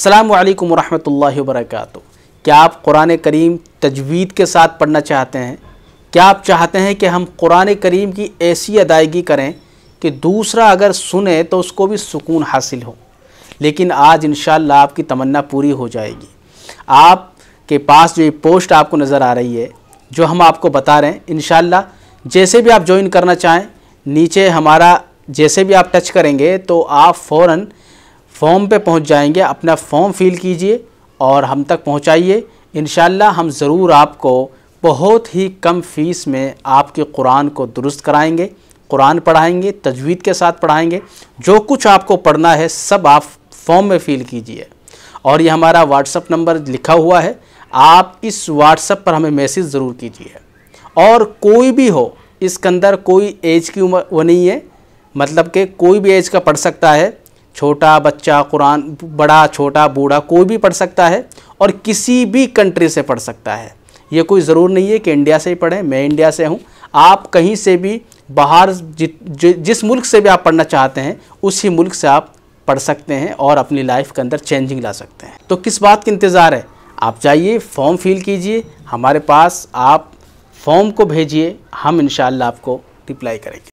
अल्लाम वरहमल वरक़ क्या आप कुरान करीम तजवीद के साथ पढ़ना चाहते हैं क्या आप चाहते हैं कि हम कुरान करीम की ऐसी अदायगी करें कि दूसरा अगर सुने तो उसको भी सुकून हासिल हो लेकिन आज इन आपकी तमन्ना पूरी हो जाएगी आप के पास जो ये पोस्ट आपको नज़र आ रही है जो हम आपको बता रहे हैं इन जैसे भी आप ज्वाइन करना चाहें नीचे हमारा जैसे भी आप टच करेंगे तो आप फ़ौर फॉर्म पे पहुंच जाएंगे अपना फॉर्म फिल कीजिए और हम तक पहुंचाइए इन हम ज़रूर आपको बहुत ही कम फ़ीस में आपके कुरान को दुरुस्त कराएंगे कुरान पढ़ाएंगे तजवीद के साथ पढ़ाएंगे जो कुछ आपको पढ़ना है सब आप फॉर्म में फ़िल कीजिए और ये हमारा व्हाट्सअप नंबर लिखा हुआ है आप इस व्हाट्सअप पर हमें मैसेज ज़रूर कीजिए और कोई भी हो इसके अंदर कोई एज की उम्र वो नहीं है मतलब कि कोई भी एज का पढ़ सकता है छोटा बच्चा कुरान बड़ा छोटा बूढ़ा कोई भी पढ़ सकता है और किसी भी कंट्री से पढ़ सकता है ये कोई ज़रूर नहीं है कि इंडिया से ही पढ़ें मैं इंडिया से हूँ आप कहीं से भी बाहर जि, जिस मुल्क से भी आप पढ़ना चाहते हैं उसी मुल्क से आप पढ़ सकते हैं और अपनी लाइफ के अंदर चेंजिंग ला सकते हैं तो किस बात का इंतज़ार है आप जाइए फॉर्म फिल कीजिए हमारे पास आप फॉर्म को भेजिए हम इन आपको रिप्लाई करेंगे